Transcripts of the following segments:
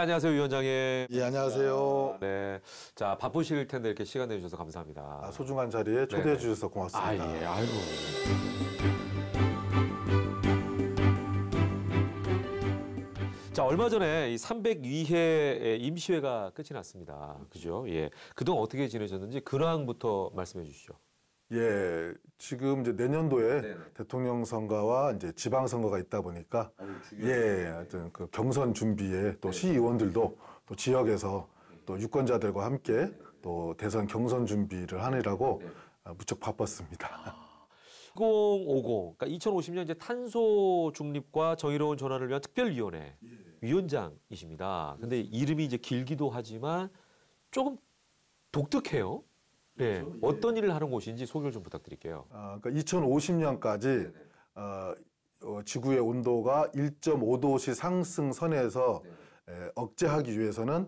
네, 안녕하세요, 위원장님. 예, 안녕하세요. 네. 자, 바쁘실 텐데 이렇게 시간 내주셔서 감사합니다. 아, 소중한 자리에 초대해 네네. 주셔서 고맙습니다. 아, 예, 아이고. 자, 얼마 전에 이 302회 임시회가 끝이 났습니다. 그죠? 예. 그동안 어떻게 지내셨는지 근황부터 말씀해 주시죠. 예, 지금 이제 내년도에 네네. 네. 대통령 선거와 이제 지방 선거가 있다 보니까 아, 예, 하여튼 그 경선 준비에 또네 시의원들도 또 지역에서 네. 또 유권자들과 함께 네. 또 대선 경선 준비를 하느라고 아, 무척 바빴습니다. 2050, 아. 그러니까 2050년 이제 탄소 중립과 정의로운 전환을 위한 특별위원회 예. 위원장이십니다. 근데 이름이 이제 길기도 하지만 조금 독특해요. 네. 그 어떤 일을 하는 곳인지 소개를 좀 부탁드릴게요. 아, 그러니까 2050년까지 어, 어, 지구의 온도가 1.5도씩 상승선에서 에, 네. 예, 억제하기 위해서는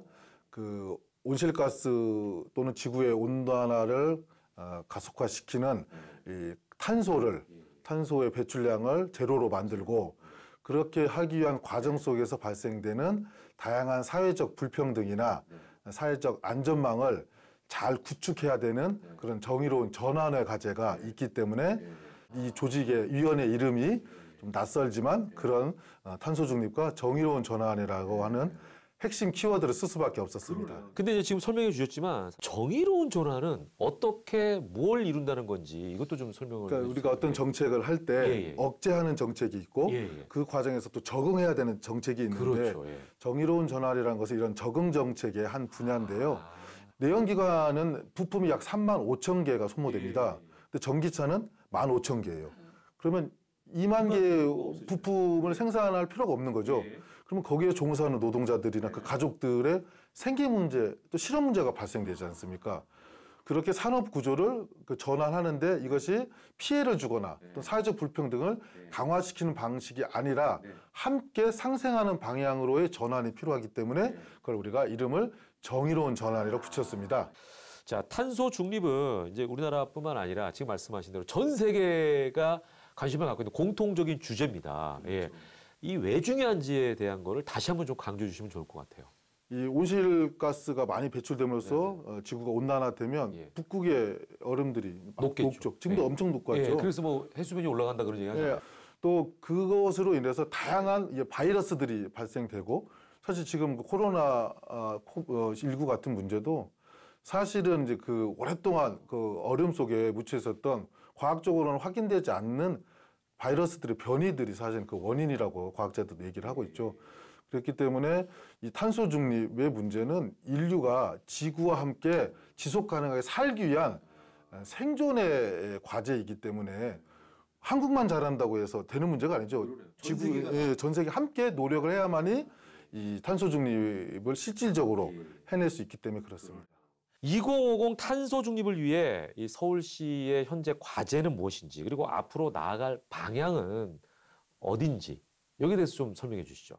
그 온실가스 또는 지구의 온난화를 어, 가속화시키는 네. 이 탄소를 예. 탄소의 배출량을 제로로 만들고 그렇게 하기 위한 과정 속에서 발생되는 다양한 사회적 불평등이나 네. 사회적 안전망을 잘 구축해야 되는 네. 그런 정의로운 전환의 과제가 네. 있기 때문에 네, 이 조직의 위원회 이름이 좀 낯설지만 그런 어, 탄소 중립과 정의로운 전환이라고 하는 핵심 키워드를 쓸 수밖에 없었습니다. 그런데 이제 지금 설명해 주셨지만 정의로운 전환은 어떻게 뭘 이룬다는 건지 이것도 좀 설명을. 그러니까 우리가 어떤 정책을 할때 예, 예, 예. 억제하는 정책이 있고 예, 예, 그 과정에서 또 적응해야 되는 정책이 있는데 그렇죠, 예. 정의로운 전환이라는 것은 이런 적응 정책의 한 분야인데요. 아. 내연기관은 부품이 약 3만 5천 개가 소모됩니다. 예. 근데 전기차는 1만 5천 개예요. 음. 그러면 2만 개의 부품을 생산할 필요가 없는 거죠. 예. 그러면 거기에 종사하는 노동자들이나 그 예. 그 가족들의 생계 문제 또 실업 문제가 발생되지 않습니까? 그렇게 산업 구조를 그 전환하는데 이것이 피해를 주거나 예. 네. 또 사회적 불평등을 네. 강화시키는 방식이 아니라 네. 함께 상생하는 방향으로의 전환이 필요하기 때문에 그걸 우리가 이름을 정의로운 전환이라고 붙였습니다. 자, 탄소 중립은 이제 우리나라뿐만 아니라 지금 말씀하신 대로 전 세계가 관심을 갖고 있는 공통적인 주제입니다. 예. 그렇죠. 이왜 중요한지에 대한 거를 다시 한번 좀 강조해 주시면 좋을 것 같아요. 이 온실가스가 많이 배출됨으로써 네, 네. 어, 지구가 온난화되면 예. 북극의 얼음들이 높겠죠. 녹죠. 지금도 예. 엄청 녹고 있죠. 예, 그래서 뭐 해수면이 올라간다 그런 얘기하잖아요. 예. 또 그것으로 인해서 다양한 바이러스들이 발생되고 사실 지금 그 코로나 19 아, 어, 같은 문제도 사실은 이제 그 오랫동안 그 어려움 속에 묻혀 있었던 과학적으로는 확인되지 않는 바이러스들의 변이들이 사실 그 원인이라고 과학자들도 얘기를 하고 있죠. 그렇기 때문에 이 탄소 중립의 문제는 인류가 지구와 함께 지속 가능하게 살기 위한 아, 생존의 과제이기 때문에 한국만 잘한다고 해서 되는 문제가 아니죠. 지구, 예, 전 세계 함께 노력을 해야만이 이 탄소 중립을 실질적으로 예. 해낼 수 있기 때문에 그렇습니다. 2050 탄소 중립을 위해 이 서울시의 현재 과제는 무엇인지 그리고 앞으로 나아갈 방향은 어딘지 여기에 대해서 좀 설명해 주시죠.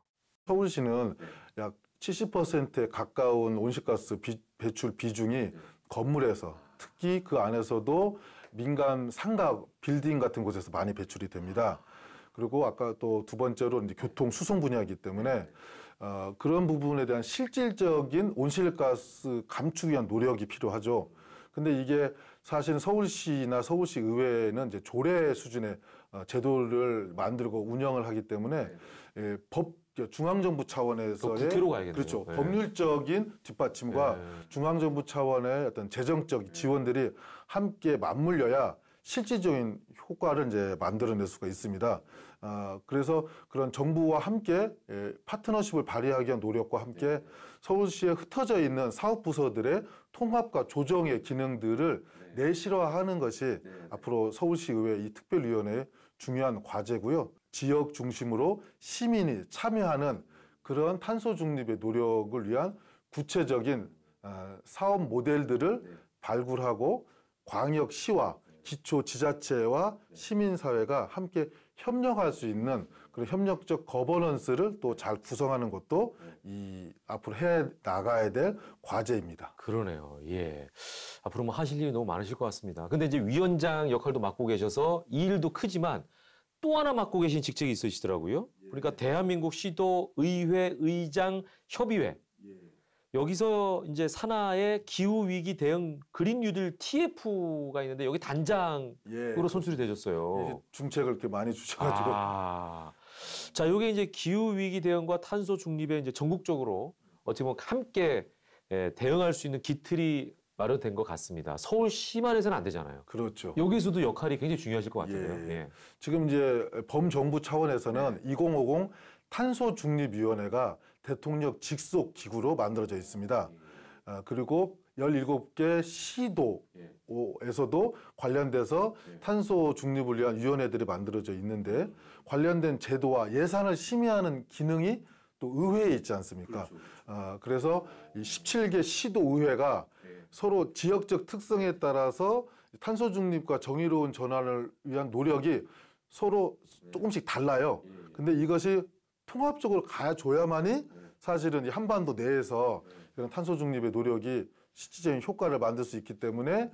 서울시는 네. 약 70%에 가까운 온실가스 비, 배출 비중이 네. 건물에서 특히 그 안에서도 민간 상가 빌딩 같은 곳에서 많이 배출이 됩니다. 그리고 아까 또 두 번째로 이제 교통 수송 분야이기 때문에 네. 어, 그런 부분에 대한 실질적인 온실가스 감축 위한 노력이 필요하죠. 근데 이게 사실 서울시나 서울시 의회는 이제 조례 수준의 어, 제도를 만들고 운영을 하기 때문에 네. 예, 법 중앙정부 차원에서의 그렇죠 네. 법률적인 뒷받침과 네. 중앙정부 차원의 어떤 재정적 네. 지원들이 함께 맞물려야 실질적인 효과를 이제 만들어낼 수가 있습니다. 아, 그래서 그런 정부와 함께 예, 파트너십을 발휘하기 위한 노력과 함께 네. 서울시에 흩어져 있는 사업부서들의 통합과 조정의 기능들을 네. 내실화하는 것이 네, 네. 앞으로 서울시의회 이 특별위원회의 중요한 과제고요. 지역 중심으로 시민이 참여하는 그런 탄소 중립의 노력을 위한 구체적인 아, 사업 모델들을 네. 발굴하고 광역시와 기초 지자체와 시민사회가 함께 협력할 수 있는 그런 협력적 거버넌스를 또 잘 구성하는 것도 이 앞으로 해 나가야 될 과제입니다. 그러네요. 예. 앞으로 뭐 하실 일이 너무 많으실 것 같습니다. 근데 이제 위원장 역할도 맡고 계셔서 이 일도 크지만 또 하나 맡고 계신 직책이 있으시더라고요. 그러니까 대한민국 시도 의회 의장 협의회 여기서 이제 산하의 기후 위기 대응 그린 뉴딜 TF가 있는데 여기 단장으로 예. 선출이 되셨어요. 예, 중책을 이렇게 많이 주셔가지고. 아. 자, 요게 이제 기후 위기 대응과 탄소 중립에 이제 전국적으로 어떻게 보면 함께 예, 대응할 수 있는 기틀이 마련된 것 같습니다. 서울시만해서는 안 되잖아요. 그렇죠. 여기서도 역할이 굉장히 중요하실 것같은요 예. 예. 지금 이제 범정부 차원에서는 2050 탄소 중립 위원회가 대통령 직속 기구로 만들어져 있습니다. 아, 그리고 17개 시도에서도 관련돼서 네. 탄소 중립을 위한 위원회들이 만들어져 있는데 관련된 제도와 예산을 심의하는 기능이 또 의회에 있지 않습니까? 그렇죠, 그렇죠. 아, 그래서 이 17개 시도 의회가 서로 지역적 특성에 따라서 탄소 중립과 정의로운 전환을 위한 노력이 서로 네. 조금씩 달라요. 예. 근데 이것이 통합적으로 가줘야만이 야 사실은 이 한반도 내에서 이런 탄소 중립의 노력이 실질적인 효과를 만들 수 있기 때문에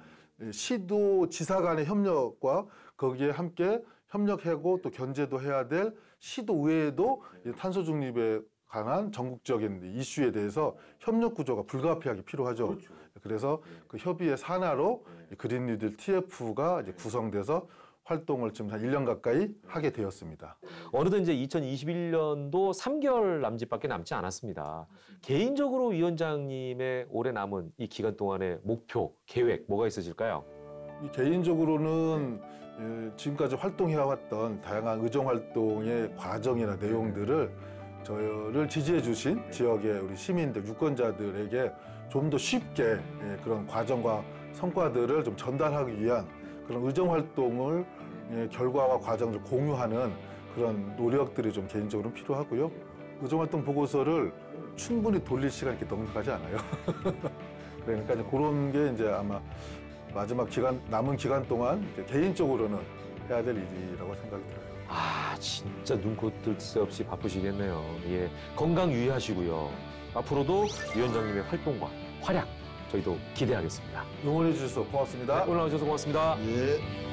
시도 지사 간의 협력과 거기에 함께 협력하고 또 견제도 해야 될 시도 외에도 탄소 중립에 관한 전국적인 이슈에 대해서 협력 구조가 불가피하게 필요하죠. 그렇죠. 그래서그 협의의 산하로 그린 뉴딜 TF가 이제 구성돼서 활동을 지금 한 1년 가까이 하게 되었습니다. 어느덧 이제 2021년도 3개월 남짓밖에 남지 않았습니다. 개인적으로 위원장님의 올해 남은 이 기간 동안의 목표, 계획 뭐가 있으실까요? 개인적으로는 예, 지금까지 활동해왔던 다양한 의정활동의 과정이나 네. 내용들을 저를 지지해 주신 네. 지역의 우리 시민들, 유권자들에게 좀 더 쉽게 예, 그런 과정과 성과들을 좀 전달하기 위한 그런 의정활동을 예, 결과와 과정을 공유하는 그런 노력들이 좀 개인적으로 필요하고요. 의정활동 보고서를 충분히 돌릴 시간이 이렇게 넉넉하지 않아요. 그러니까 이제 그런 게 이제 아마 마지막 기간 남은 기간 동안 개인적으로는 해야 될 일이라고 생각이 들어요. 아 진짜 눈코 뜰 새 없이 바쁘시겠네요. 예 건강 유의하시고요. 앞으로도 위원장님의 활동과 활약 저희도 기대하겠습니다. 응원해 주셔서 고맙습니다. 네, 올라오셔서 고맙습니다. 예.